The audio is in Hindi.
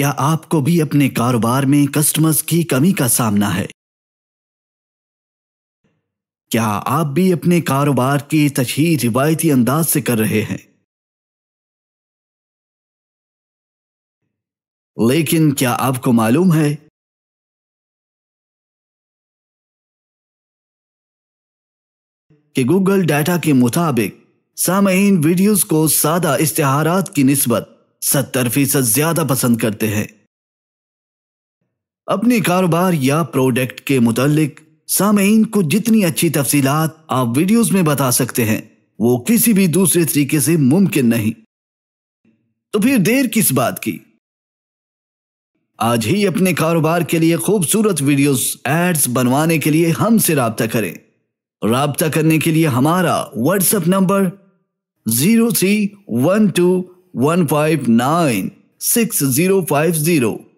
क्या आपको भी अपने कारोबार में कस्टमर्स की कमी का सामना है क्या आप भी अपने कारोबार की तशहर रिवायती अंदाज से कर रहे हैं लेकिन क्या आपको मालूम है कि गूगल डाटा के मुताबिक सामयीन वीडियोस को सादा इश्तहारात की नस्बत सत्तर फीसद ज्यादा पसंद करते हैं अपने कारोबार या प्रोडक्ट के मुतालिक सामीन को जितनी अच्छी तफसीलात आप वीडियोस में बता सकते हैं वो किसी भी दूसरे तरीके से मुमकिन नहीं तो फिर देर किस बात की आज ही अपने कारोबार के लिए खूबसूरत वीडियोस एड्स बनवाने के लिए हमसे रबता करें रबता करने के लिए हमारा WhatsApp number zero three one two 159 6050